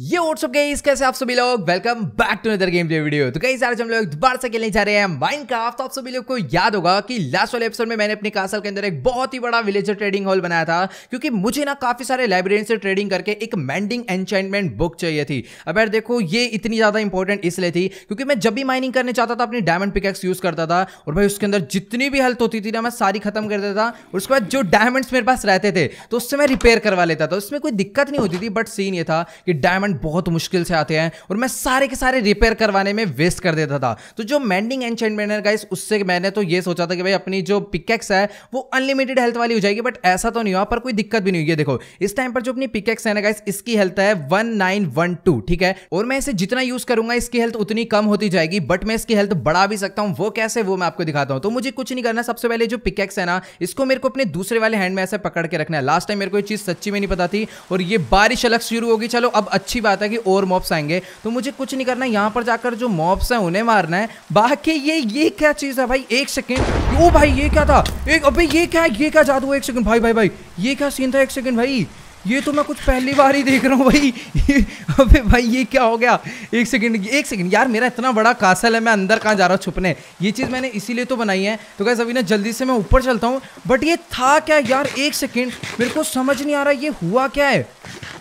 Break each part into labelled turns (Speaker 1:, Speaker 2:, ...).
Speaker 1: ये WhatsApp guys कैसे आप सभी लोग welcome back to other gameplay video तो कई सारे हम लोग दोबारा से खेलने जा रहे हैं माइनक्राफ्ट तो आप सभी लोग को याद होगा कि लास्ट वाले एपिसोड में मैंने अपने कासल के अंदर एक बहुत ही बड़ा विलेजर ट्रेडिंग हॉल बनाया था क्योंकि मुझे ना काफी सारे लाइब्रेरी से ट्रेडिंग करके एक मैंडिंग एंचाइनमेंट बुक चाहिए थी अब यार देखो ये इतनी ज्यादा इंपॉर्टेंट इसलिए थी क्योंकि मैं जब भी माइनिंग करने चाहता था अपनी डायमंड पिकेक्स यूज करता था और भाई उसके अंदर जितनी भी हेल्थ होती थी ना मैं सारी खत्म कर देता था उसके बाद जो डायमंड्स मेरे पास रहते थे तो उससे मैं रिपेयर करवा लेता था उसमें कोई दिक्कत नहीं होती थी बट सीन ये था कि डायमंड डायमंड बहुत मुश्किल से आते हैं और मैं सारे के सारे रिपेयर करवाने में वेस्ट कर देता था तो जो मैंडिंग एंचमेंट है गाइस उससे मैंने तो ये सोचा था कि भाई अपनी जो पिकेक्स है वो अनलिमिटेड हेल्थ वाली हो जाएगी बट ऐसा तो नहीं हुआ पर कोई दिक्कत भी नहीं हुई है देखो इस टाइम पर जो अपनी पिकेक्स है ना गाइस इसकी हेल्थ है वन ठीक है और मैं इसे जितना यूज करूंगा इसकी हेल्थ उतनी कम होती जाएगी बट मैं इसकी हेल्थ बढ़ा भी सकता हूँ वो कैसे वो मैं आपको दिखाता हूँ तो मुझे कुछ नहीं करना सबसे पहले जो पिकेक्स है ना इसको मेरे को अपने दूसरे वाले हैंड में ऐसे पकड़ के रखना है लास्ट टाइम मेरे को ये चीज सच्ची में नहीं पता थी और ये बारिश अलग शुरू होगी चलो अब अच्छे अच्छी बात है कि और मॉप्स आएंगे तो मुझे कुछ नहीं करना यहाँ पर जाकर जो मॉप्स हैं उन्हें मारना है बाकी ये ये क्या चीज़ है भाई एक सेकेंड ओ भाई ये क्या था एक अभी ये क्या ये क्या जादू एक सेकेंड भाई भाई भाई ये क्या सीन था एक सेकेंड भाई ये तो मैं कुछ पहली बार ही देख रहा हूँ भाई अबे भाई ये क्या हो गया एक सेकंड एक सेकंड यार मेरा इतना बड़ा कासल है मैं अंदर कहाँ जा रहा हूँ छुपने ये चीज़ मैंने इसीलिए तो बनाई है तो कैसे अभी ना जल्दी से मैं ऊपर चलता हूँ बट ये था क्या यार एक सेकंड मेरे को समझ नहीं आ रहा ये हुआ क्या है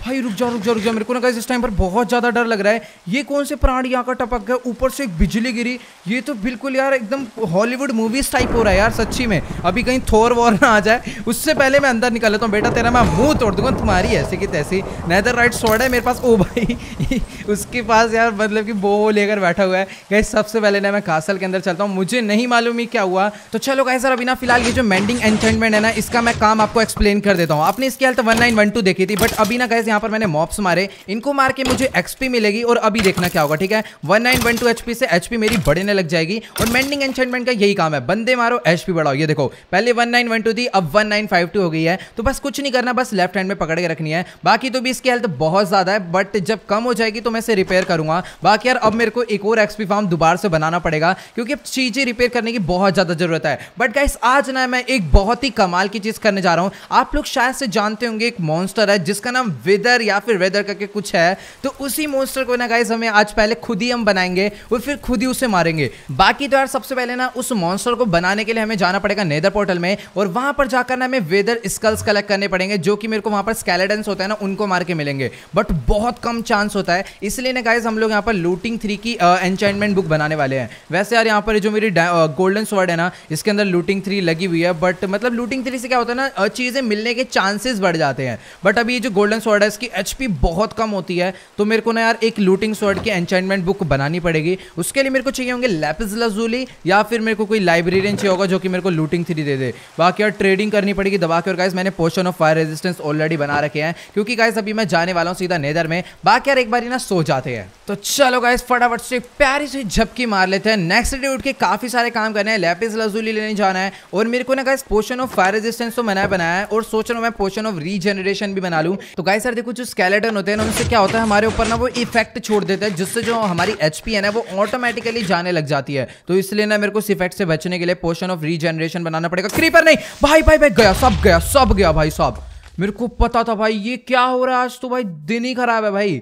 Speaker 1: भाई रुक जाओ रुक जाओ रुक जाओ मेरे को ना इस टाइम पर बहुत ज़्यादा डर लग रहा है ये कौन से प्राण यहाँ का टपक गया ऊपर से एक बिजली गिरी ये तो बिल्कुल यार एकदम हॉलीवुड मूवीज टाइप हो रहा है यार सच्ची में अभी कहीं थोर वॉर ना आ जाए उससे पहले मैं अंदर निकल लेता हूँ बेटा तेरा मैं मुंह तोड़ दूंगा तुम्हारी ऐसी की तैसी नैदर राइट सोड है मेरे पास ओ भाई उसके पास यार मतलब कि बो लेकर बैठा हुआ है कहीं सबसे पहले ना मैं कासल के अंदर चलता हूँ मुझे नहीं मालूम ही क्या हुआ तो चलो कहे सर अभी ना फिलहाल ये जो मैंडिंग एंटेनमेंट है ना इसका मैं काम आपको एक्सप्लेन कर देता हूँ आपने इसकी health one nine one two देखी थी बट अभी ना गाइस यहाँ पर मैंने मॉप्स मारे इनको मार के मुझे एक्सपी मिलेगी और अभी देखना क्या होगा ठीक है one nine one two HP से एचपी मेरी बढ़ने लग जाएगी और मेंडिंग एंचमेंट का यही काम है बंदे मारो एचपी बढ़ाओ ये देखो पहले वन नाइन वन टू थी अब वन नाइन फाइव टू हो गई है तो बस कुछ नहीं करना बस लेफ्ट हैंड में पकड़ के रखनी है बाकी तो भी इसकी हेल्थ बहुत ज़्यादा है बट जब कम हो जाएगी तो मैं इसे रिपेयर करूंगा बाकी यार अब मेरे को एक और एक्सपी फार्म दोबारा से बनाना पड़ेगा क्योंकि अब चीज़ें रिपेयर करने की बहुत ज़्यादा ज़रूरत है बट गाइस आज ना मैं एक बहुत ही कमाल की चीज़ करने जा रहा हूँ आप लोग शायद से जानते होंगे एक मॉन्स्टर है जिसका नाम विद वेदर या फिर वेदर करके कुछ है तो उसी मोस्टर को ना गाइज हमें आज पहले खुद ही हम बनाएंगे और फिर खुद ही उसे मारेंगे बाकी तो यार सबसे पहले ना उस मॉन्स्टर को बनाने के लिए हमें जाना पड़ेगा नेदर पोर्टल में और वहां पर जाकर ना हमें वेदर स्कल्स कलेक्ट करने पड़ेंगे जो कि मेरे को वहां पर स्केलेडेंस होता है ना उनको मार के मिलेंगे बट बहुत कम चांस होता है इसलिए ना गाइज हम लोग यहाँ पर लूटिंग थ्री की एंचाइनमेंट uh, बुक बनाने वाले हैं वैसे यार यहाँ पर जो मेरी गोल्डन स्वर्ड uh, है ना इसके अंदर लूटिंग थ्री लगी हुई है बट मतलब लूटिंग थ्री से क्या होता है ना चीज़ें मिलने के चांसेस बढ़ जाते हैं बट अभी ये जो गोल्डन स्वर्ड है इसकी एच बहुत कम होती है तो मेरे को ना यार एक लूटिंग स्वर्ड की एंचाइनमेंट बुक बनानी पड़ेगी उसके लिए मेरे को चाहिए होंगे लेपिस लजूली या फिर मेरे को कोई लाइब्रेरियन चाहिए होगा जो कि मेरे को लूटिंग थ्री दे दे बाकी यार ट्रेडिंग करनी पड़ेगी दबा के और गाइज मैंने potion of fire resistance already बना रखे हैं क्योंकि गाइज अभी मैं जाने वाला हूँ सीधा नेदर में बाकी यार एक बार ना सो जाते हैं तो चलो गाइज फटाफट से प्यारी से झपकी मार लेते हैं नेक्स्ट डे उठ के काफी सारे काम करने हैं लेपिस लजूली लेने जाना है और मेरे को ना guys potion of fire resistance तो मैंने बनाया है और सोच रहा हूँ मैं पोशन ऑफ रीजनरेशन भी बना लूँ तो गाइज सर कुछ स्केलेटन होते हैं ना उनसे क्या होता है हमारे ऊपर ना वो इफेक्ट छोड़ देते हैं जिससे जो हमारी एच है ना वो ऑटोमेटिकली जाने लग जाती है तो इसलिए ना मेरे को उस इफेक्ट से बचने के लिए पोशन ऑफ रीजनरेशन बनाना पड़ेगा क्रीपर नहीं भाई भाई भाई गया सब गया सब गया भाई सब मेरे को पता था भाई ये क्या हो रहा है आज तो भाई दिन ही खराब है भाई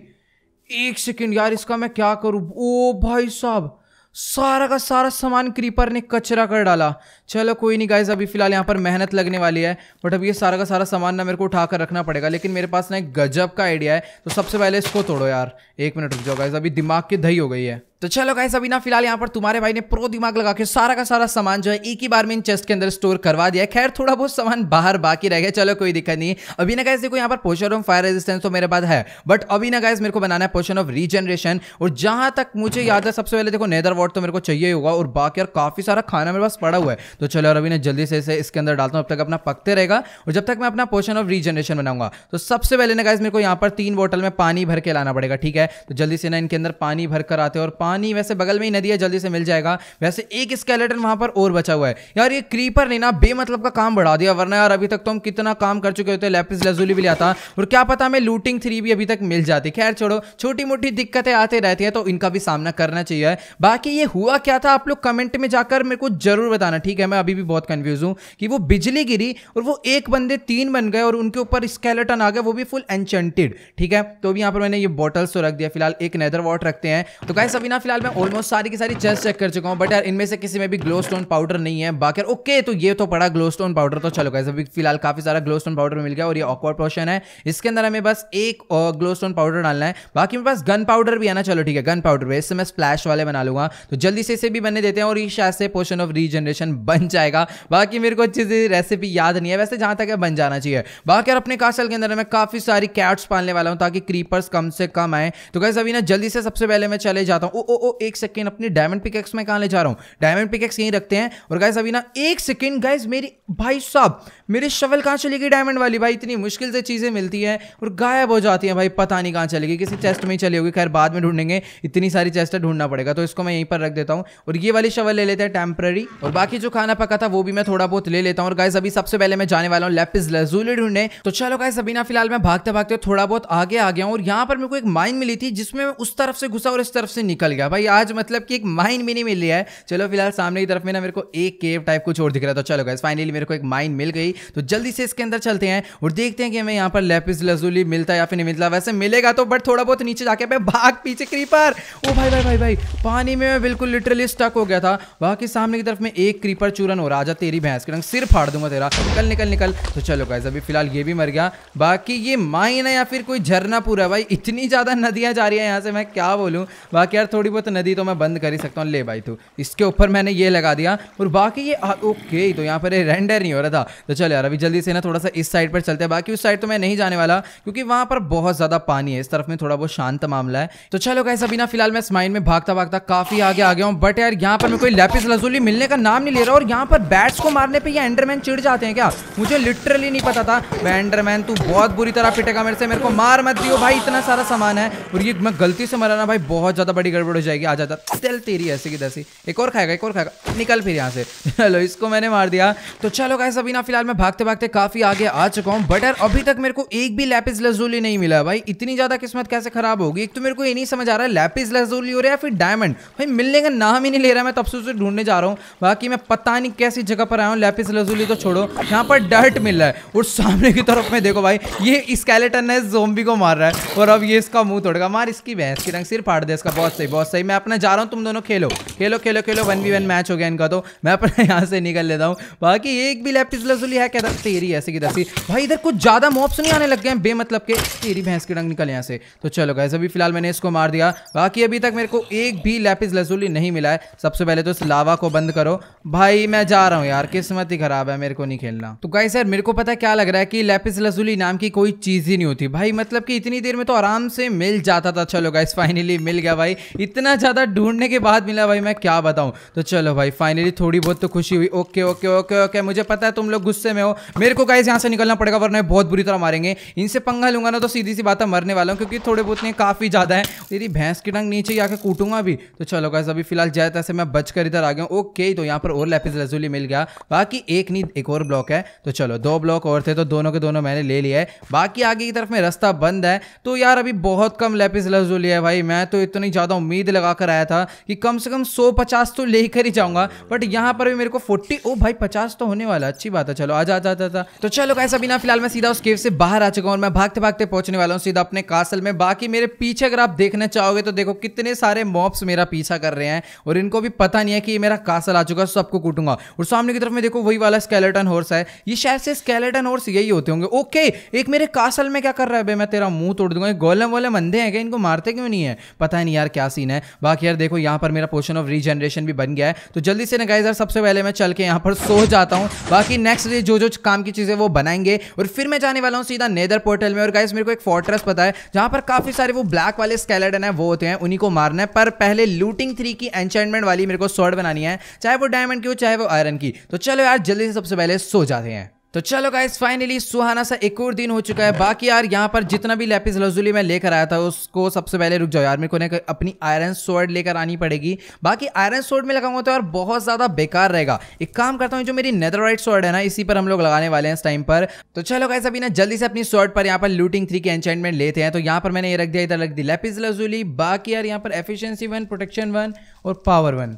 Speaker 1: एक सेकेंड यार इसका मैं क्या करूँ ओ भाई साहब सारा का सारा सामान क्रीपर ने कचरा कर डाला चलो कोई नहीं गाइज अभी फिलहाल यहाँ पर मेहनत लगने वाली है बट अब ये सारा का सारा सामान ना मेरे को उठाकर रखना पड़ेगा लेकिन मेरे पास ना एक गजब का आइडिया है तो सबसे पहले इसको तोड़ो यार एक मिनट रुक जाओ गाइज अभी दिमाग की दही हो गई है तो चलो गाइस अभी ना फिलहाल यहाँ पर तुम्हारे भाई ने प्रो दिमाग लगा के सारा का सारा सामान जो है एक ही बार में इन चेस्ट के अंदर स्टोर करवा दिया खैर थोड़ा बहुत सामान बाहर बाकी रह गया चलो कोई दिक्कत नहीं अभी ना गाइस देखो यहाँ पर पोशन ऑफ फायर रेजिस्टेंस तो मेरे पास है बट अभी ना गाइस मेरे को बनाना है पोशन ऑफ रीजनरेशन और जहां तक मुझे याद है सबसे पहले देखो नेदर वॉट तो मेरे को चाहिए होगा और बाकी यार काफी सारा खाना मेरे पास पड़ा हुआ है तो चलो अभी ने जल्दी से इसे इसके अंदर डालता हूँ अब तक अपना पकते रहेगा और जब तक मैं अपना पोर्शन ऑफ रीजनरेशन बनाऊंगा तो सबसे पहले ना गाइज मेरे को यहाँ पर तीन बोटल में पानी भर के लाना पड़ेगा ठीक है तो जल्दी से ना इनके अंदर पानी भर कर आते हैं और पानी वैसे बगल में ही नदी है जल्दी से मिल जाएगा वैसे एक स्केलेटन वहाँ पर और बचा हुआ है यार ये क्रीपर ने ना बेमतलब का काम बढ़ा दिया वरना यार अभी तक तो हम कितना काम कर चुके होते लेपिस लजूली भी आता और क्या पता हमें लूटिंग थ्री भी अभी तक मिल जाती खैर छोड़ो छोटी मोटी दिक्कतें आते रहती हैं तो इनका भी सामना करना चाहिए बाकी ये हुआ क्या था आप लोग कमेंट में जाकर मेरे को जरूर बताना ठीक है मैं अभी भी बहुत कंफ्यूज हूँ कि वो बिजली गिरी और वो एक बंदे तीन बन गए और उनके ऊपर स्केलेटन आ गया वो भी फुल एनचेंटेड ठीक है तो अभी यहाँ पर मैंने ये बॉटल्स तो रख दिया फिलहाल एक नैदर वॉट रखते हैं तो गाइस अभी ना फिलहाल मैं ऑलमोस्ट सारी की सारी चेस चेक कर चुका हूँ बट यार इनमें से किसी में भी ग्लो स्टोन पाउडर नहीं है बाकी ओके तो ये तो पड़ा ग्लो स्टोन पाउडर तो चलो कैसे अभी फिलहाल काफी सारा ग्लो स्टोन पाउडर मिल गया और ये ऑकवर्ड पोशन है इसके अंदर हमें बस एक ग्लो स्टोन पाउडर डालना है बाकी मेरे पास गन पाउडर भी है ना चलो ठीक है गन पाउडर भी इससे मैं स्प्लैश वाले बना लूंगा तो जल्दी से इसे भी बनने देते हैं और ये शायद से पोर्शन ऑफ रीजनरेशन बन बन जाएगा बाकी मेरे को अच्छी सी रेसिपी याद नहीं है वैसे जहां तक है बन जाना चाहिए बाकी अपने कासल के अंदर मैं काफ़ी सारी कैट्स पालने वाला हूं ताकि क्रीपर्स कम से कम आए तो कैसे अभी ना जल्दी से सबसे पहले मैं चले जाता हूँ ओ ओ एक सेकेंड अपनी डायमंड पिकेक्स में कहा ले जा रहा हूँ डायमंड पिकेक्स यहीं रखते हैं और गैस अभी ना एक सेकेंड गैस मेरी भाई साहब मेरी शवल कहाँ चली गई डायमंड वाली भाई इतनी मुश्किल से चीज़ें मिलती है और गायब हो जाती हैं भाई पता नहीं कहाँ चलेगी किसी चेस्ट में ही चली होगी खैर बाद में ढूंढेंगे इतनी सारी चेस्ट ढूंढना पड़ेगा तो इसको मैं यहीं पर रख देता हूँ और ये वाली शवल ले लेते हैं टेम्प्ररी और बाकी जो खाना पका था वो भी मैं थोड़ा बहुत ले लेता हूँ और गाइस अभी सबसे पहले मैं जाने वाला हूँ लेपिस लजूली ढूंढने तो चलो गाइस अभी ना फिलहाल मैं भागते भागते थोड़ा बहुत आगे आ गया हूँ और यहाँ पर मेरे को एक माइन मिली थी जिसमें मैं उस तरफ से घुसा और इस तरफ से निकल गया भाई आज मतलब कि एक माइन भी नहीं मिल रहा है चलो फिलहाल सामने की तरफ में ना मेरे को एक केव टाइप कुछ और दिख रहा था तो चलो गाइस फाइनली मेरे को एक माइन मिल गई तो जल्दी से इसके अंदर चलते हैं और देखते हैं कि हमें यहाँ पर लेपिस लजुली मिलता है या फिर नहीं मिलता वैसे मिलेगा तो बट थोड़ा बहुत नीचे जाके मैं भाग पीछे क्रीपर ओ भाई भाई भाई भाई पानी में मैं बिल्कुल लिटरली स्टक हो गया था बाकी सामने की तरफ में एक क्रीपर चूरन हो रहा तेरी भैंस के रंग सिर फाड़ दूंगा तेरा निकल निकल निकल तो चलो गाइज अभी फिलहाल ये भी मर गया बाकी ये माइन है या फिर कोई झरना पूरा भाई इतनी ज़्यादा नदियां जा रही है यहाँ से मैं क्या बोलूँ बाकी यार थोड़ी बहुत नदी तो मैं बंद कर ही सकता हूँ ले भाई तू इसके ऊपर मैंने ये लगा दिया और बाकी ये ओके तो यहाँ पर रेंडर नहीं हो रहा था तो चलो चल यार अभी जल्दी से ना थोड़ा सा इस साइड पर चलते हैं बाकी उस साइड तो मैं नहीं जाने वाला क्योंकि वहां पर बहुत ज़्यादा पानी है इस तरफ में थोड़ा बहुत शांत मामला है तो चलो कैसे अभी ना फिलहाल मैं स्माइन में भागता भागता काफ़ी आगे आ गया हूँ बट यार यहाँ पर मैं कोई लेपिस लजूली मिलने का नाम नहीं ले रहा और यहाँ पर बैट्स को मारने पर यह एंडरमैन चिड़ जाते हैं क्या मुझे लिटरली नहीं पता था मैं एंडरमैन तू बहुत बुरी तरह फिटेगा मेरे से मेरे को मार मत दियो भाई इतना सारा सामान है और ये मैं गलती से मरा ना भाई बहुत ज़्यादा बड़ी गड़बड़ हो जाएगी आ जाता चल तेरी ऐसे की दसी एक और खाएगा एक और खाएगा निकल फिर यहाँ से चलो इसको मैंने मार दिया तो चलो कैसे अभी ना फिलहाल मैं भागते भागते काफी आगे आ चुका हूँ बट अभी तक मेरे को एक भी लैपिस लजूली नहीं मिला भाई इतनी ज्यादा किस्मत कैसे खराब होगी एक तो मेरे को ये नहीं समझ आ रहा है लैपिस लजूली हो रहा है फिर डायमंड भाई मिलने का नाम ही नहीं ले रहा मैं तब से उसे ढूंढने जा रहा हूँ बाकी मैं पता नहीं कैसी जगह पर आया हूँ लैपिस लजूली तो छोड़ो यहाँ पर डर्ट मिल रहा है और सामने की तरफ में देखो भाई ये स्केलेटन है जोम्बी को मार रहा है और अब ये इसका मुंह तोड़गा मार इसकी भैंस की रंग सिर फाड़ दे इसका बहुत सही बहुत सही मैं अपना जा रहा हूँ तुम दोनों खेलो खेलो खेलो खेलो वन वी वन मैच हो गया इनका तो मैं अपना यहाँ से निकल लेता हूँ बाकी एक भी लैपिस लजूली है क्या तेरी ऐसे की दसी भाई इधर कुछ ज़्यादा मॉप्स नहीं आने लग गए हैं बेमतलब के तेरी भैंस की डंग निकल यहाँ से तो चलो गैस अभी फिलहाल मैंने इसको मार दिया बाकी अभी तक मेरे को एक भी लैपिस लजूली नहीं मिला है सबसे पहले तो इस लावा को बंद करो भाई मैं जा रहा हूँ यार किस्मत ही खराब है मेरे को नहीं खेलना तो गाय सर मेरे को पता क्या लग रहा है कि लैपिस लजूली नाम की कोई चीज़ ही नहीं होती भाई मतलब की इतनी देर में तो आराम से मिल जाता था चलो गाइस फाइनली मिल गया भाई इतना ज़्यादा ढूंढने के बाद मिला भाई मैं क्या बताऊँ तो चलो भाई फाइनली थोड़ी बहुत तो खुशी हुई ओके ओके ओके ओके मुझे पता है तुम लोग गुस्से गुस्से में हो मेरे को गाइज यहाँ से निकलना पड़ेगा वरना बहुत बुरी तरह मारेंगे इनसे पंगा लूंगा ना तो सीधी सी बात है मरने वाला हूँ क्योंकि थोड़े बहुत नहीं काफ़ी ज़्यादा है तेरी भैंस की टंग नीचे आके कूटूंगा अभी तो चलो गाइज अभी फिलहाल जाए तैसे मैं बचकर इधर आ गया ओके तो यहाँ पर और लैपिस रजूली मिल गया बाकी एक नहीं एक और ब्लॉक है तो चलो दो ब्लॉक और थे तो दोनों के दोनों मैंने ले लिया है बाकी आगे की तरफ में रास्ता बंद है तो यार अभी बहुत कम लैपिस रजूली है भाई मैं तो इतनी ज़्यादा उम्मीद लगाकर आया था कि कम से कम सौ पचास तो लेकर ही जाऊंगा बट यहाँ पर भी मेरे को फोर्टी ओ भाई पचास तो होने वाला अच्छी बात है चलो आजा आजा आजा आजा तो चलो कैसा बिना फिलहाल मैं सीधा उस केव से बाहर आ चुका हूँ और मैं भागते भागते पहुंचने वाला हूँ सीधा अपने कासल में बाकी मेरे पीछे अगर आप देखना चाहोगे तो देखो कितने सारे मॉप्स मेरा पीछा कर रहे हैं और इनको भी पता नहीं है कि मेरा कासल आ चुका है सबको कूटूंगा और सामने की तरफ में देखो वही वाला स्केलेटन हॉर्स है ये शायद से स्केलेटन हॉर्स यही होते होंगे ओके एक मेरे कासल में क्या कर रहा है भाई मैं तेरा मुंह तोड़ दूंगा गोलम वोले मंदे हैं क्या इनको मारते क्यों नहीं है पता है नहीं यार क्या सीन है बाकी यार देखो यहाँ पर मेरा पोर्शन ऑफ रीजनरेशन भी बन गया है तो जल्दी से ना गाइज यार सबसे पहले मैं चल के यहाँ पर सो जाता हूँ बाकी नेक्स्ट डे जो जो काम की चीज़ें वो बनाएंगे और फिर मैं जाने वाला हूँ सीधा नेदर पोर्टल में और गाइस मेरे को एक फोर्ट्रेस पता है जहां पर काफ़ी सारे वो ब्लैक वाले स्केलेटन है वो होते हैं उन्हीं को मारना है पर पहले लूटिंग थ्री की एंचमेंट वाली मेरे को शॉर्ट बनानी है चाहे वो डायमंड की हो चाहे वो आयरन की तो चलो यार जल्दी से सबसे पहले सो जाते हैं तो चलो गाइस फाइनली सुहाना सा एक और दिन हो चुका है बाकी यार यहाँ पर जितना भी लेपिस लजुली मैं लेकर आया था उसको सबसे पहले रुक जाओ यार मेरे को ना अपनी आयरन सोर्ड लेकर आनी पड़ेगी बाकी आयरन सोर्ड में लगाऊंगा तो यार बहुत ज़्यादा बेकार रहेगा एक काम करता हूँ जो मेरी नेदरवाइट सोर्ड है ना इसी पर हम लोग लगाने वाले हैं इस टाइम पर तो चलो गाइस अभी ना जल्दी से अपनी सोर्ड पर यहाँ पर लूटिंग थ्री के एंचाइनमेंट लेते हैं तो यहाँ पर मैंने ये रख दिया इधर रख दी लेपिस लजुली बाकी यार यहाँ पर एफिशियंसी वन प्रोटेक्शन वन और पावर वन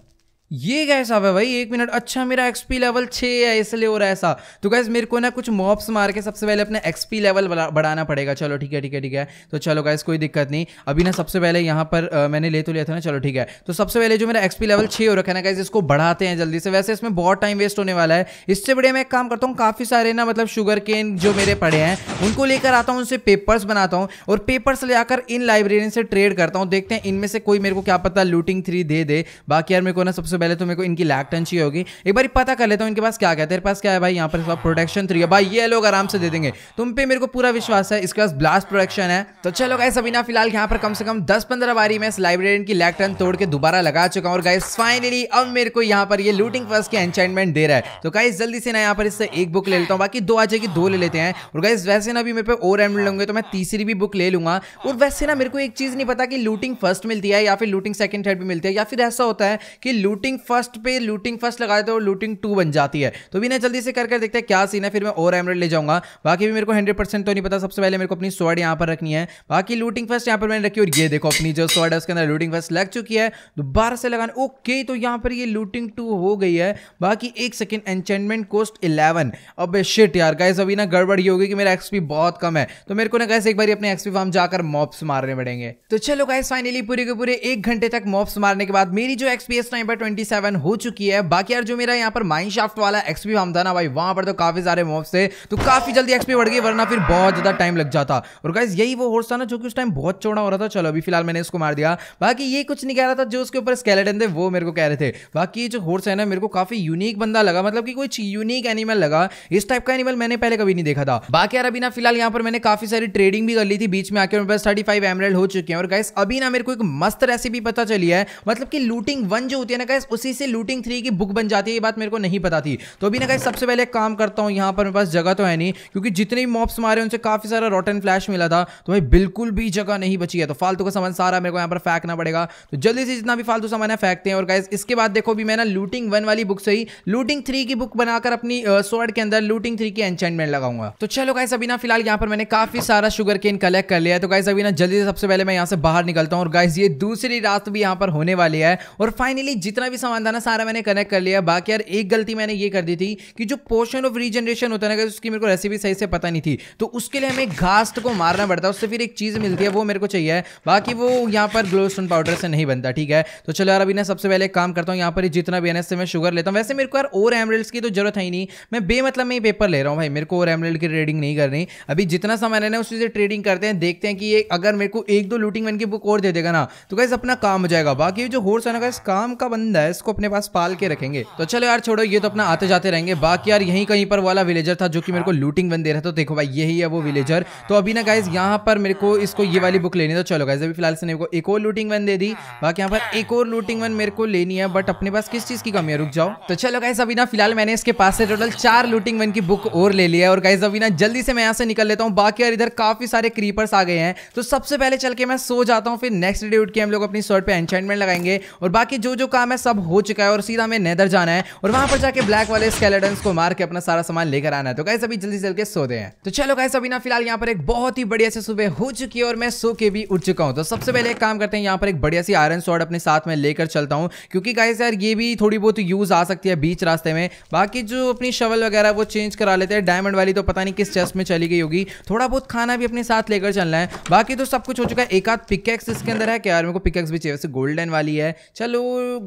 Speaker 1: ये कैसा है भाई एक मिनट अच्छा मेरा एक्सपी लेवल छः है इसलिए हो रहा है ऐसा तो गैस मेरे को ना कुछ मॉप्स मार के सबसे पहले अपना एक्सपी लेवल बढ़ाना पड़ेगा चलो ठीक है ठीक है ठीक है तो चलो गैस कोई दिक्कत नहीं अभी ना सबसे पहले यहाँ पर आ, मैंने ले तो लिया था ना चलो ठीक है तो सबसे पहले जो मेरा एक्सपी लेवल छः हो रखा है ना गैस इसको बढ़ाते हैं जल्दी से वैसे इसमें बहुत टाइम वेस्ट होने वाला है इससे बढ़िया मैं एक काम करता हूँ काफ़ी सारे ना मतलब शुगर केन जो मेरे पड़े हैं उनको लेकर आता हूँ उनसे पेपर्स बनाता हूँ और पेपर्स ले आकर इन लाइब्रेरियन से ट्रेड करता हूँ देखते हैं इनमें से कोई मेरे को क्या पता लूटिंग थ्री दे दे बाकी यार मेरे को ना सबसे पहले तो मेरे को इनकी लैकटन चाहिए होगी एक बार पता कर लेता हूँ इनके पास क्या क्या तेरे पास क्या है भाई यहाँ पर प्रोटेक्शन थ्री है भाई ये लोग आराम से दे देंगे तुम पे मेरे को पूरा विश्वास है इसके पास ब्लास्ट प्रोडक्शन है तो चलो गाइस अभी ना फिलहाल यहाँ पर कम से कम दस पंद्रह बारी में इस लाइब्रेरियन की टन तोड़ के दोबारा लगा चुका हूँ और गाइस फाइनली अब मेरे को यहाँ पर ये लूटिंग फर्स्ट की एंचाइनमेंट दे रहा है तो गाइस जल्दी से ना यहाँ पर इससे एक बुक ले लेता हूँ बाकी दो आ जाएगी दो ले लेते हैं और गाइस वैसे ना अभी मेरे पे और एम लूंगे तो मैं तीसरी भी बुक ले लूंगा और वैसे ना मेरे को एक चीज़ नहीं पता कि लूटिंग फर्स्ट मिलती है या फिर लूटिंग सेकंड थर्ड भी मिलती है या फिर ऐसा होता है कि लूट लूटिंग फर्स्ट पे लूटिंग फर्स्ट लगा देते हो लूटिंग टू बन जाती है तो भी ना जल्दी से कर कर देखते हैं क्या सीन है फिर मैं और एमरेड ले जाऊंगा बाकी भी मेरे को हंड्रेड परसेंट तो नहीं पता सबसे पहले मेरे को अपनी स्वर्ड यहाँ पर रखनी है बाकी लूटिंग फर्स्ट यहाँ पर मैंने रखी और ये देखो अपनी जो स्वर्ड है उसके अंदर लूटिंग फर्स्ट लग चुकी है दोबारा से लगाना ओके तो यहाँ पर ये लूटिंग टू हो गई है बाकी एक सेकेंड एंचेंटमेंट कोस्ट इलेवन अब शिट यार गाइस अभी ना गड़बड़ी होगी कि मेरा एक्सपी बहुत कम है तो मेरे को ना गैस एक बार अपने एक्सपी फॉर्म जाकर मॉप्स मारने पड़ेंगे तो चलो गाइस फाइनली पूरे के पूरे एक घंटे तक मॉप्स मारने के बाद मेरी जो एक्सपीएस टाइम पर 127 हो चुकी है बाकी यार जो मेरा यहाँ पर माइन शाफ्ट वाला एक्सपी हम था ना भाई वहां पर तो काफ़ी सारे मॉब थे तो काफ़ी जल्दी एक्सपी बढ़ गई वरना फिर बहुत ज़्यादा टाइम लग जाता और गाइज यही वो होर्स था ना जो कि उस टाइम बहुत चौड़ा हो रहा था चलो अभी फिलहाल मैंने इसको मार दिया बाकी ये कुछ नहीं कह रहा था जो उसके ऊपर स्केलेटन थे वो मेरे को कह रहे थे बाकी जो होर्स है ना मेरे को काफ़ी यूनिक बंदा लगा मतलब की कुछ यूनिक एनिमल लगा इस टाइप का एनिमल मैंने पहले कभी नहीं देखा था बाकी यार अभी ना फिलहाल यहाँ पर मैंने काफ़ी सारी ट्रेडिंग भी कर ली थी बीच में आके मेरे पास थर्टी फाइव हो चुके हैं और गाइस अभी ना मेरे को एक मस्त रेसिपी पता चली है मतलब कि लूटिंग वन जो होती है ना गाइस उसी से लूटिंग थ्री की बुक बन जाती है ये बात मेरे को नहीं पता थी तो अभी ना गाइस सबसे पहले काम करता हूँ यहाँ पर मेरे पास जगह तो है नहीं क्योंकि जितने भी मॉप्स मारे उनसे काफ़ी सारा रोटन फ्लैश मिला था तो भाई बिल्कुल भी जगह नहीं बची है तो फालतू का सामान सारा मेरे को यहाँ पर फेंकना पड़ेगा तो जल्दी से जितना भी फालतू सामान है फेंकते हैं और गाइज इसके बाद देखो भी मैं ना लूटिंग वन वाली बुक से ही लूटिंग थ्री की बुक बनाकर अपनी स्वर्ड के अंदर लूटिंग थ्री की एंचमेंट लगाऊंगा तो चलो गाइस अभी ना फिलहाल यहाँ पर मैंने काफ़ी सारा शुगर केन कलेक्ट कर लिया है तो गाइस अभी ना जल्दी से सबसे पहले मैं यहाँ से बाहर निकलता हूँ और गाइज ये दूसरी रात भी यहाँ पर होने वाली है और फाइनली जितना भी सामान था ना सारा मैंने कनेक्ट कर लिया बाकी यार एक गलती मैंने ये कर दी थी कि जो पोर्शन ऑफ रीजनरेशन होता है ना उसकी मेरे को रेसिपी सही से पता नहीं थी तो उसके लिए हमें घास को मारना पड़ता है उससे फिर एक चीज़ मिलती है वो मेरे को चाहिए बाकी वो यहाँ पर ग्लो पाउडर से नहीं बनता ठीक है तो चलो यार अभी ना सबसे पहले काम करता हूँ यहाँ पर जितना भी है मैं शुगर लेता हूँ वैसे मेरे को यार और एमरल्ड की तो जरूरत है ही नहीं मैं बेमतलब में ही पेपर ले रहा हूँ भाई मेरे को और एमरल्ड की ट्रेडिंग नहीं करनी अभी जितना सामान है ना उसी से ट्रेडिंग करते हैं देखते हैं कि ये अगर मेरे को एक दो लूटिंग मैन की बुक और दे देगा ना तो कैसे अपना काम हो जाएगा बाकी जो होर्स है ना कैसे काम का बंद है इसको अपने पास पाल के रखेंगे तो चलो यार छोड़ो ये तो अपना आते जाते रहेंगे बाकी यार यहीं कहीं पर वाला विलेजर था जो कि मेरे को लूटिंग बन दे रहा था तो देखो भाई यही है वो विलेजर तो अभी ना गाइज यहाँ पर मेरे को इसको ये वाली बुक लेनी तो चलो गाइज अभी फिलहाल से मेरे को एक और लूटिंग वन दे दी बाकी यहाँ पर एक और लूटिंग वन मेरे को लेनी है बट अपने पास किस चीज की कमी है रुक जाओ तो चलो गाइज अभी ना फिलहाल मैंने इसके पास से टोटल चार लूटिंग वन की बुक और ले लिया और गाइज अभी ना जल्दी से मैं यहाँ से निकल लेता हूँ बाकी यार इधर काफी सारे क्रीपर्स आ गए हैं तो सबसे पहले चल के मैं सो जाता हूँ फिर नेक्स्ट डे उठ के हम लोग अपनी शर्ट पे एंचाइनमेंट लगाएंगे और बाकी जो जो काम है सब सब हो चुका है और सीधा हमें नेदर जाना है और वहां पर जाके ब्लैक वाले स्केलेटन्स को मार के अपना सारा सामान लेकर आना है तो कैसे अभी जल्दी चल के सो दे हैं तो चलो कैसे अभी ना फिलहाल यहाँ पर एक बहुत ही बढ़िया से सुबह हो चुकी है और मैं सो के भी उठ चुका हूँ तो सबसे पहले एक काम करते हैं यहाँ पर एक बढ़िया सी आयरन सॉर्ड अपने साथ में लेकर चलता हूँ क्योंकि कैसे यार ये भी थोड़ी बहुत यूज आ सकती है बीच रास्ते में बाकी जो अपनी शवल वगैरह वो चेंज करा लेते हैं डायमंड वाली तो पता नहीं किस चेस्ट में चली गई होगी थोड़ा बहुत खाना भी अपने साथ लेकर चलना है बाकी तो सब कुछ हो चुका है एक आध पिकेक्स इसके अंदर है क्या यार मेरे को पिकेक्स भी चाहिए वैसे गोल्डन वाली है चलो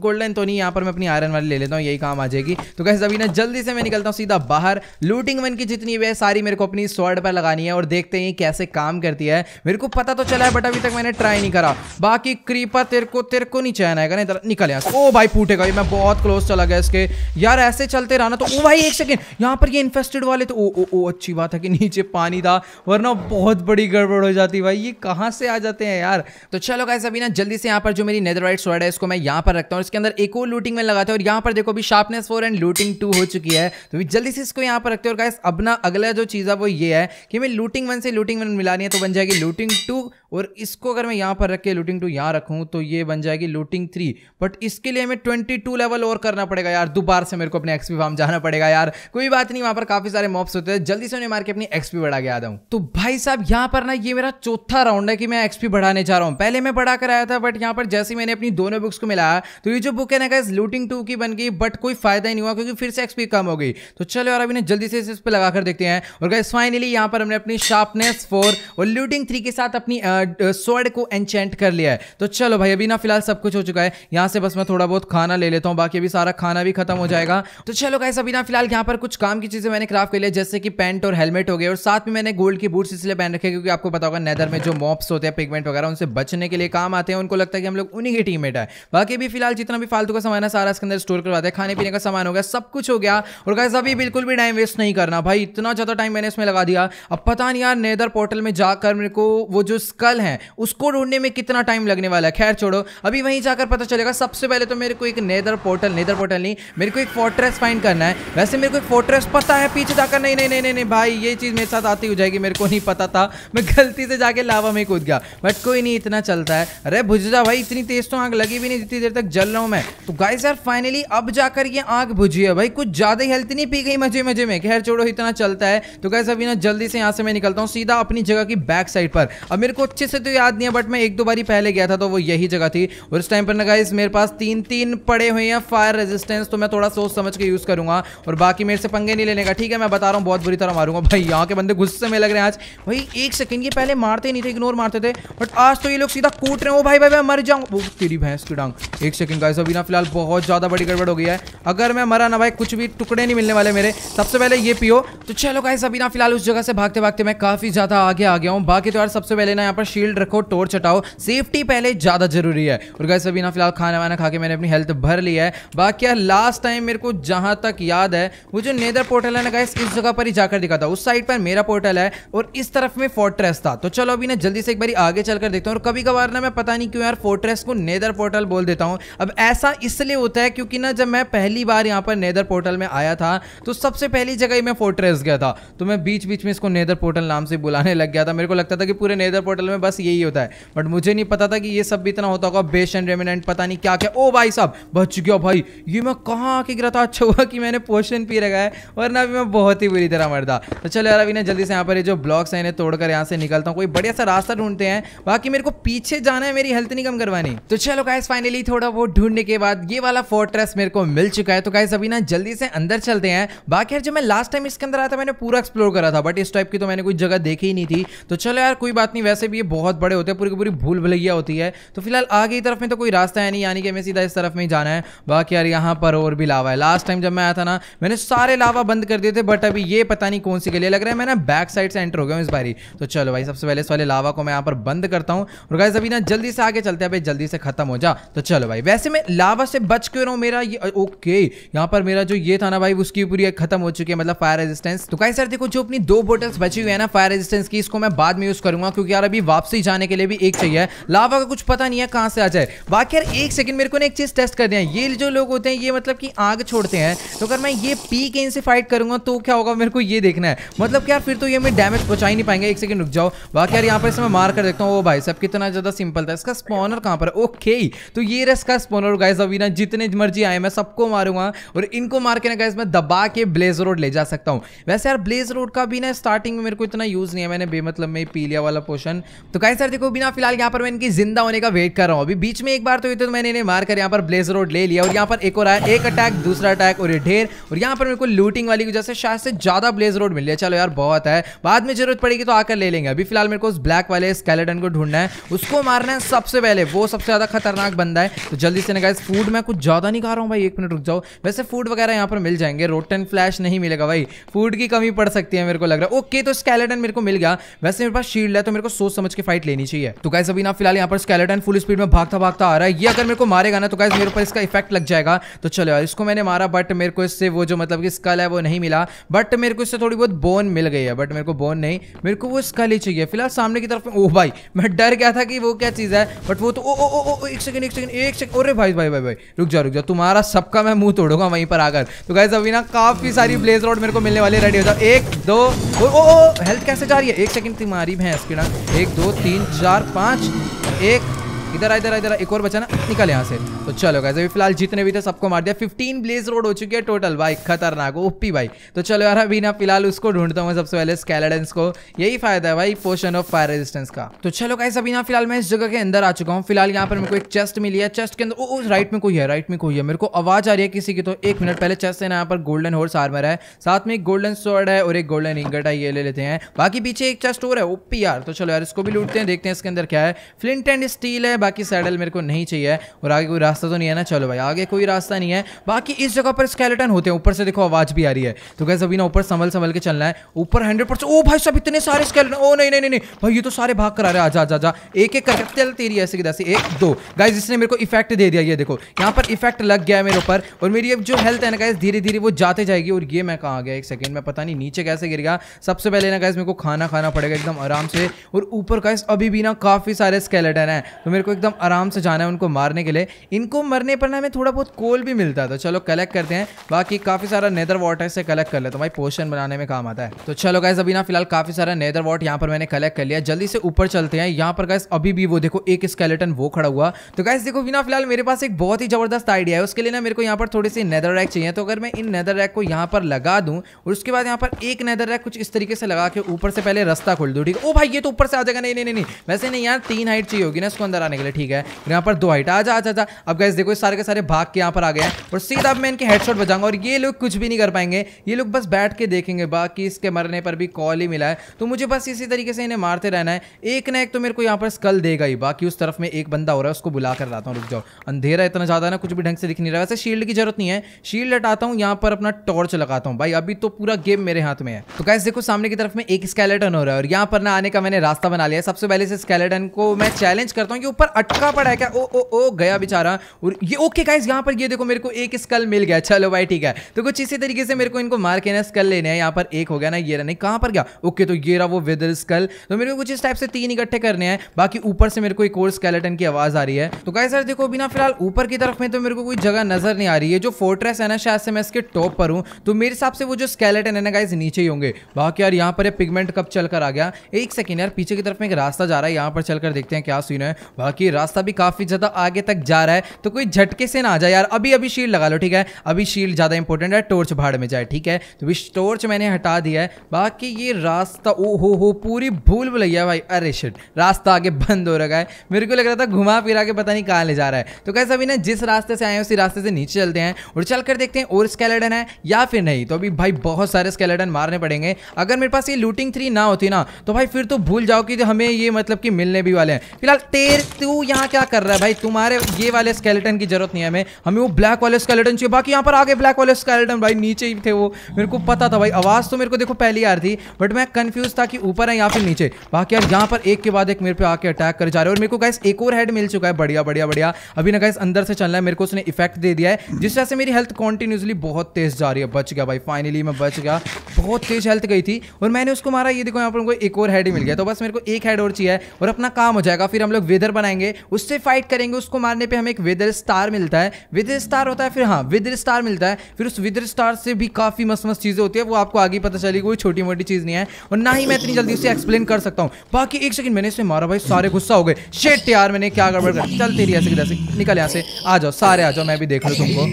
Speaker 1: गोल्डन तो नहीं यहाँ पर मैं अपनी आयरन वाली ले लेता हूँ यही काम आ जाएगी तो कैसे अभी ना जल्दी से मैं निकलता हूँ सीधा बाहर लूटिंग वन की जितनी भी है सारी मेरे को अपनी स्वर्ड पर लगानी है और देखते हैं कैसे काम करती है मेरे को पता तो चला है बट अभी तक मैंने ट्राई नहीं करा बाकी कृपा तेरे को तेरे को नहीं चैन आएगा नहीं तो निकल यहाँ ओ भाई फूटेगा ये मैं बहुत क्लोज चला गया इसके यार ऐसे चलते रहना तो ओ भाई एक सेकेंड यहाँ पर ये इन्फेस्टेड वाले तो ओ ओ ओ अच्छी बात है कि नीचे पानी था वरना बहुत बड़ी गड़बड़ हो जाती भाई ये कहाँ से आ जाते हैं यार तो चलो कैसे अभी ना जल्दी से यहाँ पर जो मेरी नेदर राइट स्वर्ड है इसको मैं यहाँ पर रखता हूँ इसके अंदर एक और लूटिंग में लगाते हैं और यहाँ पर देखो अभी sharpness four and looting two हो चुकी है तो जल्दी से इसको यहाँ पर रखते हैं और गाइस अपना अगला जो चीज़ है वो ये है कि मैं लूटिंग वन से लूटिंग वन मिलानी है तो बन जाएगी लूटिंग टू और इसको अगर मैं यहाँ पर रख के लूटिंग टू यहाँ रखूँ तो ये बन जाएगी लूटिंग थ्री बट इसके लिए हमें ट्वेंटी लेवल और करना पड़ेगा यार दोबारा से मेरे को अपने एक्सपी फार्म जाना पड़ेगा यार कोई बात नहीं वहाँ पर काफ़ी सारे मॉप्स होते हैं जल्दी से उन्हें मार के अपनी एक्सपी बढ़ा के आता हूँ तो भाई साहब यहाँ पर ना ये मेरा चौथा राउंड है कि मैं एक्सपी बढ़ाने जा रहा हूँ पहले मैं बढ़ा कर आया था बट यहाँ पर जैसे मैंने अपनी दोनों बुक्स को मिलाया तो ये जो बुक कहना है गाइस लूटिंग टू की बन गई बट कोई फायदा ही नहीं हुआ क्योंकि फिर से एक्सपी कम हो गई तो चलो यार अभी ने जल्दी से इस पर कर देखते हैं और गाइस फाइनली यहाँ पर हमने अपनी शार्पनेस फोर और लूटिंग थ्री के साथ अपनी स्वर्ड को एनचेंट कर लिया है तो चलो भाई अभी ना फिलहाल सब कुछ हो चुका है यहाँ से बस मैं थोड़ा बहुत खाना ले लेता हूँ बाकी अभी सारा खाना भी खत्म हो जाएगा तो चलो गाइस अभी ना फिलहाल यहाँ पर कुछ काम की चीज़ें मैंने क्राफ्ट कर लिया जैसे कि पैंट और हेलमेट हो गए और साथ में मैंने गोल्ड की बूट्स इसलिए पहन रखे क्योंकि आपको पता होगा नैदर में जो मॉप्स होते हैं पिगमेंट वगैरह उनसे बचने के लिए काम आते हैं उनको लगता है कि हम लोग उन्हीं के टीममेट है बाकी भी फिलहाल जितना भी फालतू का सामान है सारा इसके अंदर स्टोर करवाते हैं खाने पीने का सामान हो गया सब कुछ हो गया और गाइस अभी बिल्कुल भी टाइम वेस्ट नहीं करना भाई इतना ज़्यादा टाइम मैंने इसमें लगा दिया अब पता नहीं यार नेदर पोर्टल में जाकर मेरे को वो जो स्कल है उसको ढूंढने में कितना टाइम लगने वाला है खैर छोड़ो अभी वहीं जाकर पता चलेगा सबसे पहले तो मेरे को एक नेदर पोर्टल नेदर पोर्टल नहीं मेरे को एक फोर्ट्रेस फाइंड करना है वैसे मेरे को एक फोर्ट्रेस पता है पीछे जाकर नहीं नहीं नहीं नहीं भाई ये चीज़ मेरे साथ आती हो जाएगी मेरे को नहीं पता था मैं गलती से जाके लावा में कूद गया बट कोई नहीं इतना चलता है अरे भुजरा भाई इतनी तेज़ तो आग लगी भी नहीं जितनी देर तक जल रहा हूँ मैं तो गाइस यार फाइनली अब जाकर ये आग बुझी है भाई कुछ ज्यादा हेल्थ नहीं पी गई मजे मजे में खैर छोड़ो इतना चलता है तो गाइस अभी ना जल्दी से यहाँ से मैं निकलता हूँ सीधा अपनी जगह की बैक साइड पर अब मेरे को अच्छे से तो याद नहीं है बट मैं एक दो बारी पहले गया था तो वो यही जगह थी और इस टाइम पर ना गाइस मेरे पास तीन तीन पड़े हुए हैं फायर रेजिस्टेंस तो मैं थोड़ा सोच समझ के यूज़ करूंगा और बाकी मेरे से पंगे नहीं लेने का ठीक है मैं बता रहा हूँ बहुत बुरी तरह मारूंगा भाई यहाँ के बंदे गुस्से में लग रहे हैं आज भाई एक सेकंड ये पहले मारते नहीं थे इग्नोर मारते थे बट आज तो ये लोग सीधा कूट रहे हो भाई भाई मैं मर जाऊँ तेरी भैंस की डांग एक सेकंड गाइस अभी ना फिलहाल बहुत ज़्यादा बड़ी गड़बड़ हो गई है अगर मैं मरा ना भाई कुछ भी टुकड़े नहीं मिलने वाले मेरे सबसे पहले ये पियो तो चलो गाइस अभी ना फिलहाल उस जगह से भागते भागते मैं काफ़ी ज़्यादा आगे आ गया हूँ बाकी तो यार सबसे पहले ना यहाँ पर शील्ड रखो टोर्च हटाओ सेफ्टी पहले ज़्यादा जरूरी है और गाइस अभी ना फिलहाल खाना वाना खा के मैंने अपनी हेल्थ भर लिया है बाकी यार लास्ट टाइम मेरे को जहां तक याद है वो जो नेदर पोर्टल है ना गाइस इस जगह पर ही जाकर दिखा था उस साइड पर मेरा पोर्टल है और इस तरफ में फोर्ट्रेस था तो चलो अभी ना जल्दी से एक बार आगे चलकर देखता हूँ और कभी कभार ना मैं पता नहीं क्यों यार फोर्ट्रेस को नेदर पोर्टल बोल देता हूँ अब ऐसा ऐसा इसलिए होता है क्योंकि ना जब मैं पहली बार यहाँ पर नेदर पोर्टल में आया था तो सबसे पहली जगह ही मैं फोर्ट्रेस गया था तो मैं बीच बीच में इसको नेदर पोर्टल नाम से बुलाने लग गया था मेरे को लगता था कि पूरे नेदर पोर्टल में बस यही होता है बट मुझे नहीं पता था कि ये सब भी इतना होता होगा बेस्ट एंड रेमिनेंट पता नहीं क्या क्या ओ भाई साहब बच गया भाई ये मैं कहाँ आके गिरा था अच्छा हुआ कि मैंने पोशन पी रखा है वरना अभी मैं बहुत ही बुरी तरह मरता तो चलो यार अभी ना जल्दी से यहाँ पर जो ब्लॉक्स हैं इन्हें तोड़कर यहाँ से निकलता हूँ कोई बढ़िया सा रास्ता ढूंढते हैं बाकी मेरे को पीछे जाना है मेरी हेल्थ नहीं कम करवानी तो चलो गाइस फाइनली थोड़ा वो ढूंढने के बाद ये वाला फोर्ट्रेस मेरे को मिल चुका है तो गाइस अभी ना जल्दी से अंदर चलते हैं बाकी यार जब मैं लास्ट टाइम इसके अंदर आया था मैंने पूरा एक्सप्लोर करा था बट इस टाइप की तो मैंने कोई जगह देखी ही नहीं थी तो चलो यार कोई बात नहीं वैसे भी ये बहुत बड़े होते हैं पूरी पूरी भूल भलैया होती है तो फिलहाल आगे की तरफ में तो कोई रास्ता है नहीं यानी कि हमें सीधा इस तरफ में जाना है बाकी यार यहाँ पर और भी लावा है लास्ट टाइम जब मैं आया था ना मैंने सारे लावा बंद कर दिए थे बट अभी ये पता नहीं कौन सी गली लग रहा है मैं ना बैक साइड से एंटर हो गया हूँ इस बारी तो चलो भाई सबसे पहले इस वाले लावा को मैं यहाँ पर बंद करता हूँ और गाइस अभी ना जल्दी से आगे चलते हैं भाई जल्दी से खत्म हो जा तो चलो भाई वैसे मैं लावा से बच क्यों रहा हूँ मेरा ये ओके यहाँ पर मेरा जो ये था ना भाई उसकी पूरी खत्म हो चुकी है मतलब फायर रेजिस्टेंस तो कहीं सर देखो जो अपनी दो बोटल्स बची हुई है ना फायर रेजिस्टेंस की इसको मैं बाद में यूज करूंगा क्योंकि यार अभी वापसी जाने के लिए भी एक चाहिए लावा का कुछ पता नहीं है कहाँ से आ जाए बाकी यार एक सेकंड मेरे को एक चीज टेस्ट कर दिया ये जो लोग होते हैं ये मतलब की आग छोड़ते हैं तो अगर मैं ये पी के इनसे फाइट करूंगा तो क्या होगा मेरे को ये देखना है मतलब यार फिर तो ये हमें डैमेज पहुंचा ही नहीं पाएंगे एक सेकंड रुक जाओ बाकी यार यहाँ पर इसमें मार कर देखता हूँ वो भाई सब कितना ज्यादा सिंपल था इसका स्पॉनर कहाँ पर ओके तो ये रहा इसका स्पॉनर गाइस गैस अभी ना जितने मर्जी आए मैं सबको मारूंगा और इनको मार के ना गैस मैं दबा के ब्लेज रोड ले जा सकता हूँ वैसे यार ब्लेज रोड का भी ना स्टार्टिंग में मेरे को इतना यूज़ नहीं है मैंने बेमतलब में पी लिया वाला पोशन तो गैस यार देखो बिना फिलहाल यहाँ पर मैं इनकी जिंदा होने का वेट कर रहा हूँ अभी बीच में एक बार तो, तो मैंने इन्हें मारकर यहाँ पर ब्लेज रोड ले लिया और यहाँ पर एक और आया एक अटैक दूसरा अटैक और ये ढेर और यहाँ पर मेरे को लूटिंग वाली वजह से शायद से ज़्यादा ब्लेज रोड मिल गया चलो यार बहुत है बाद में जरूरत पड़ेगी तो आकर ले लेंगे अभी फिलहाल मेरे को उस ब्लैक वाले स्केलेटन को ढूंढना है उसको मारना है सबसे पहले वो सबसे ज़्यादा खतरनाक बंदा है तो जल्दी से ना गाइस फूड मैं कुछ ज़्यादा नहीं खा रहा हूँ भाई एक मिनट रुक जाओ वैसे फूड वगैरह यहाँ पर मिल जाएंगे रोटन फ्लैश नहीं मिलेगा भाई फूड की कमी पड़ सकती है मेरे को लग रहा है ओके तो स्केलेटन मेरे को मिल गया वैसे मेरे पास शील्ड है तो मेरे को सोच समझ के फाइट लेनी चाहिए तो कैसे अभी ना फिलहाल यहाँ पर स्केलेटन फुल स्पीड में भागता भागता आ रहा है ये अगर मेरे को मारेगा ना तो कैसे मेरे पर इसका इफेक्ट लग जाएगा तो चलो यार इसको मैंने मारा बट मेरे को इससे वो जो मतलब कि स्कल है वो नहीं मिला बट मेरे को इससे थोड़ी बहुत बोन मिल गई है बट मेरे को बोन नहीं मेरे को वो स्कल ही चाहिए फिलहाल सामने की तरफ ओह भाई मैं डर गया था कि वो क्या चीज़ है बट वो तो ओ ओ ओ एक सेकंड एक सेकंड एक सेकंड अरे भाई भाई भाई भाई भाई रुक जाओ रुक जाओ तुम्हारा सबका मैं मुंह तोड़ूंगा वहीं पर आकर तो गैस अभी ना काफी सारी ब्लेज रोड मेरे को मिलने वाली रेडी हो जाओ एक दो ओ, ओ, ओ हेल्थ कैसे जा रही है एक सेकंड तुम्हारी भैंस की ना एक दो तीन चार पाँच एक इधर इधर इधर एक और बचा ना निकल यहाँ से तो चलो गैस अभी फिलहाल जितने भी थे तो सबको मार दिया फिफ्टीन ब्लेज रोड हो चुकी है टोटल भाई खतरनाक ओपी भाई तो चलो यार अभी ना फिलहाल उसको ढूंढता हूँ सबसे पहले स्केलेडेंस को यही फायदा है भाई पोशन ऑफ फायर रेजिस्टेंस का तो चलो गैस अभी ना फिलहाल मैं इस जगह के अंदर आ चुका हूँ फिलहाल यहाँ पर मेरे को एक चेस्ट मिली है चेस्ट के अंदर राइट में कोई है राइट में कोई है मेरे को आवाज आ रही है किसी की तो एक मिनट पहले चेस्ट है ना यहाँ पर गोल्डन हॉर्स आर्मर है साथ में एक गोल्डन स्वॉर्ड है और एक गोल्डन इंगट है ये ले लेते हैं बाकी पीछे एक चेस्ट और है ओपी यार तो चलो यार इसको भी लूटते हैं देखते हैं इसके अंदर क्या है फ्लिंट एंड स्टील है बाकी सैडल मेरे को नहीं चाहिए और आगे कोई रास्ता तो नहीं है ना चलो भाई आगे कोई रास्ता नहीं है बाकी इस जगह पर स्केलेटन होते हैं ऊपर से देखो आवाज़ भी आ रही है तो कैसे अभी ना ऊपर संभल संभल के चलना है ऊपर हंड्रेड परसेंट ओ भाई सब इतने सारे स्केलेटन ओ नहीं नहीं नहीं भाई ये तो सारे भाग करा रहे आ जा जा एक एक करके चल तेरी ऐसे की एक दो गाइज इसने मेरे को इफेक्ट दे दिया ये देखो यहाँ पर इफेक्ट लग गया है मेरे ऊपर और मेरी अब जो हेल्थ है ना गाइज धीरे धीरे वो जाते जाएगी और ये मैं कहाँ गया एक सेकेंड में पता नहीं नीचे कैसे गिर गया सबसे पहले ना गाइज मेरे को खाना खाना पड़ेगा एकदम आराम से और ऊपर गाइज अभी भी ना काफ़ी सारे स्केलेटन है तो मेरे को एकदम आराम से जाना है उनको मारने के लिए इनको मरने पर ना हमें थोड़ा बहुत कोल भी मिलता था तो चलो कलेक्ट करते हैं बाकी काफ़ी सारा नेदर वॉट है इसे कलेक्ट कर लेता तो भाई पोशन बनाने में काम आता है तो चलो गैस अभी ना फिलहाल काफ़ी सारा नेदर वॉट यहाँ पर मैंने कलेक्ट कर लिया जल्दी से ऊपर चलते हैं यहाँ पर गैस अभी भी वो देखो एक स्केलेटन वो खड़ा हुआ तो गैस देखो बिना फिलहाल मेरे पास एक बहुत ही ज़बरदस्त आइडिया है उसके लिए ना मेरे को यहाँ पर थोड़ी सी नेदर रैक चाहिए तो अगर मैं इन नेदर रैक को यहाँ पर लगा दूँ और उसके बाद यहाँ पर एक नेदर रैक कुछ इस तरीके से लगा के ऊपर से पहले रास्ता खोल दूँ ठीक है ओ भाई ये तो ऊपर से आ जाएगा नहीं नहीं नहीं वैसे नहीं यार तीन हाइट चाहिए होगी ना उसको अंदर आने करने के लिए ठीक है यहाँ पर दो हाइट आजा आजा आजा अब गैस देखो सारे के सारे भाग के यहाँ पर आ गए और सीधा मैं इनके हेडशॉट बजाऊंगा और ये लोग कुछ भी नहीं कर पाएंगे ये लोग बस बैठ के देखेंगे बाकी इसके मरने पर भी कॉल ही मिला है तो मुझे बस इसी तरीके से इन्हें मारते रहना है एक ना एक तो मेरे को यहाँ पर स्कल देगा ही बाकी उस तरफ में एक बंदा हो रहा है उसको बुला कर लाता हूँ रुक जाओ अंधेरा इतना ज़्यादा ना कुछ भी ढंग से दिख नहीं रहा वैसे शील्ड की जरूरत नहीं है शील्ड हटाता हूँ यहाँ पर अपना टॉर्च लगाता हूँ भाई अभी तो पूरा गेम मेरे हाथ में है तो गैस देखो सामने की तरफ में एक स्केलेटन हो रहा है और यहाँ पर ना आने का मैंने रास्ता बना लिया सबसे पहले इस स्केलेटन को मैं चैलेंज करता हूँ कि ऊपर पर अटका पड़ा है क्या ओ ओ ओ गया बेचारा और ये ओके गाइस यहाँ पर ये देखो मेरे को एक स्कल मिल गया चलो भाई ठीक है तो कुछ इसी तरीके से मेरे को इनको मार के ना स्कल लेने हैं यहाँ पर एक हो गया ना ये रहा नहीं कहाँ पर गया ओके तो ये रहा वो वेदर स्कल तो मेरे को कुछ इस टाइप से तीन इकट्ठे करने हैं बाकी ऊपर से मेरे को एक और स्केलेटन की आवाज आ रही है तो गाइज सर देखो बिना फिलहाल ऊपर की तरफ में तो मेरे को कोई जगह नजर नहीं आ रही है जो फोर्ट्रेस है ना शायद से मैं इसके टॉप पर हूँ तो मेरे हिसाब से वो जो स्केलेटन है ना गाइज नीचे ही होंगे बाकी यार यहाँ पर पिगमेंट कब चल आ गया एक सेकेंड यार पीछे की तरफ में एक रास्ता जा रहा है यहाँ पर चलकर देखते हैं क्या सीन है बाकी बाकी रास्ता भी काफ़ी ज़्यादा आगे तक जा रहा है तो कोई झटके से ना आ जाए यार अभी अभी शील्ड लगा लो ठीक है अभी शील्ड ज़्यादा इंपॉर्टेंट है टोर्च भाड़ में जाए ठीक है तो विश टोर्च मैंने हटा दिया है बाकी ये रास्ता ओ हो हो पूरी भूल भुलैया भाई अरे शिट रास्ता आगे बंद हो रखा है मेरे को लग रहा था घुमा फिरा के पता नहीं कहाँ ले जा रहा है तो कैसे अभी ना जिस रास्ते से आए उसी रास्ते से नीचे चलते हैं और चल कर देखते हैं और स्केलेडन है या फिर नहीं तो अभी भाई बहुत सारे स्केलेडन मारने पड़ेंगे अगर मेरे पास ये लूटिंग थ्री ना होती ना तो भाई फिर तो भूल जाओ कि हमें ये मतलब कि मिलने भी वाले हैं फिलहाल तेर तू यहाँ क्या कर रहा है भाई तुम्हारे ये वाले स्केलेटन की जरूरत नहीं है हमें हमें वो ब्लैक वाले स्केलेटन चाहिए बाकी यहाँ पर आगे ब्लैक वाले स्केलेटन भाई नीचे ही थे वो मेरे को पता था भाई आवाज़ तो मेरे को देखो पहली आ रही थी बट मैं कन्फ्यूज था कि ऊपर है या फिर नीचे बाकी यार यहाँ पर एक के बाद एक मेरे पे आके अटैक कर जा रहे हैं और मेरे को गैस एक और हेड मिल चुका है बढ़िया बढ़िया बढ़िया अभी ना गैस अंदर से चल रहा है मेरे को उसने इफेक्ट दे दिया है जिस तरह से मेरी हेल्थ कॉन्टिन्यूसली बहुत तेज जा रही है बच गया भाई फाइनली मैं बच गया बहुत तेज हेल्थ गई थी और मैंने उसको मारा ये देखो यहाँ पर एक और हेड ही मिल गया तो बस मेरे को एक हेड और चाहिए और अपना काम हो जाएगा फिर हम लोग वेदर बनाएंगे जाएंगे उससे फाइट करेंगे उसको मारने पे हमें एक वेदर स्टार मिलता है विदर स्टार होता है फिर हाँ विदर स्टार मिलता है फिर उस विदर स्टार से भी काफ़ी मस्त मस्त चीज़ें होती है वो आपको आगे पता चलेगी कोई छोटी मोटी चीज़ नहीं है और ना ही मैं इतनी जल्दी उसे एक्सप्लेन कर सकता हूँ बाकी एक सेकंड मैंने इसे मारा भाई सारे गुस्सा हो गए शेट यार मैंने क्या गड़बड़ कर चल तेरी ऐसे किधर निकल यहाँ से आ जाओ सारे आ जाओ मैं भी देख लूँ तुमको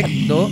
Speaker 1: एक दो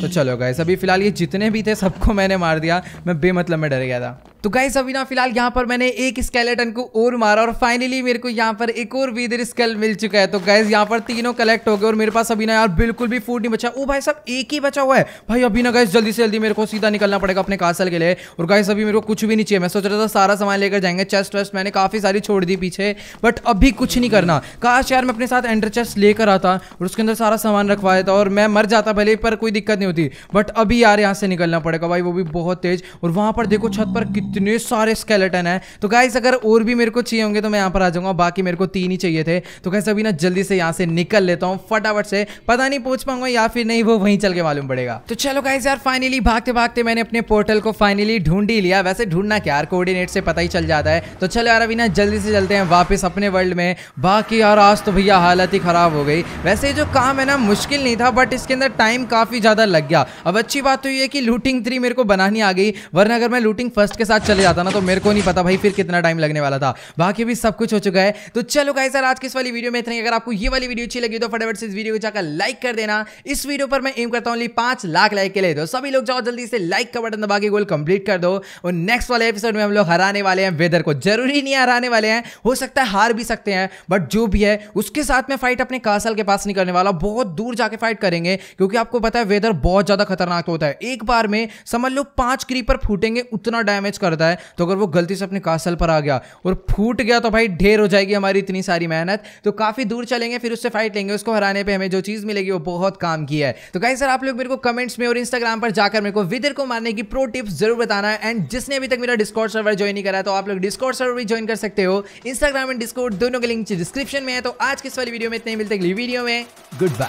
Speaker 1: तो चलो गए अभी फिलहाल ये जितने भी थे सबको मैंने मार दिया मैं बेमतलब में डर गया था तो गाइस अभी ना फिलहाल यहाँ पर मैंने एक स्केलेटन को और मारा और फाइनली मेरे को यहाँ पर एक और वीदर स्केल मिल चुका है तो गाइस यहाँ पर तीनों कलेक्ट हो गए और मेरे पास अभी ना यार बिल्कुल भी फूड नहीं बचा ओ भाई साहब एक ही बचा हुआ है भाई अभी ना गाइस जल्दी से जल्दी मेरे को सीधा निकलना पड़ेगा अपने कासल के लिए और गाइस अभी मेरे को कुछ भी नहीं चाहिए मैं सोच रहा था सारा सामान लेकर जाएंगे चेस्ट वेस्ट मैंने काफ़ी सारी छोड़ दी पीछे बट अभी कुछ नहीं करना काश यार मैं अपने साथ एंडर चेस्ट लेकर आता और उसके अंदर सारा सामान रखवाया था और मैं मर जाता भले पर कोई दिक्कत नहीं होती बट अभी यार यहाँ से निकलना पड़ेगा भाई वो भी बहुत तेज और वहाँ पर देखो छत पर इतने सारे स्केलेटन है तो गाइस अगर और भी मेरे को चाहिए होंगे तो मैं यहाँ पर आ जाऊंगा बाकी मेरे को तीन ही चाहिए थे तो कैसे अभी ना जल्दी से यहाँ से निकल लेता हूँ फटाफट से पता नहीं पूछ पाऊंगा या फिर नहीं वो वहीं चल के मालूम पड़ेगा तो चलो गाइज यार फाइनली भागते भागते मैंने अपने पोर्टल को फाइनली ढूंढ ही लिया वैसे ढूंढना क्या यार कोऑर्डिनेट से पता ही चल जाता है तो चलो यार अभी ना जल्दी से चलते हैं वापस अपने वर्ल्ड में बाकी यार आज तो भैया हालत ही खराब हो गई वैसे जो काम है ना मुश्किल नहीं था बट इसके अंदर टाइम काफी ज्यादा लग गया अब अच्छी बात तो ये कि लूटिंग थ्री मेरे को बनानी आ गई वरना अगर मैं लूटिंग फर्स्ट के साथ साथ चले जाता ना तो मेरे को नहीं पता भाई फिर कितना टाइम लगने वाला था बाकी भी सब कुछ हो चुका है तो चलो गाइस सर आज की इस वाली वीडियो में इतनी अगर आपको ये वाली वीडियो अच्छी लगी तो फटाफट से इस वीडियो को जाकर लाइक कर देना इस वीडियो पर मैं एम करता हूँ पांच लाख लाइक के लिए तो सभी लोग जाओ जल्दी से लाइक का बटन दबा के गोल कंप्लीट कर दो और नेक्स्ट वाले एपिसोड में हम लोग हराने वाले हैं वेदर को जरूरी नहीं हराने वाले हैं हो सकता है हार भी सकते हैं बट जो भी है उसके साथ में फाइट अपने कासल के पास नहीं करने वाला बहुत दूर जाके फाइट करेंगे क्योंकि आपको पता है वेदर बहुत ज्यादा खतरनाक होता है एक बार में समझ लो पांच क्रीपर फूटेंगे उतना डैमेज करता है तो अगर वो गलती से अपने कासल पर आ गया और फूट गया तो भाई ढेर हो जाएगी हमारी इतनी सारी मेहनत तो काफ़ी दूर चलेंगे फिर उससे फाइट लेंगे उसको हराने पर हमें जो चीज़ मिलेगी वो बहुत काम की है तो कहीं सर आप लोग मेरे को कमेंट्स में और इंस्टाग्राम पर जाकर मेरे को विदर को मारने की प्रो टिप्स जरूर बताना है एंड जिसने अभी तक मेरा डिस्कॉर्ड सर्वर ज्वाइन नहीं करा तो आप लोग डिस्कॉर्ड सर्वर भी ज्वाइन कर सकते हो इंस्टाग्राम एंड डिस्कॉर्ड दोनों के लिंक डिस्क्रिप्शन में है तो आज किस वाली वीडियो में इतने मिलते अगली वीडियो में गुड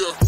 Speaker 1: बाय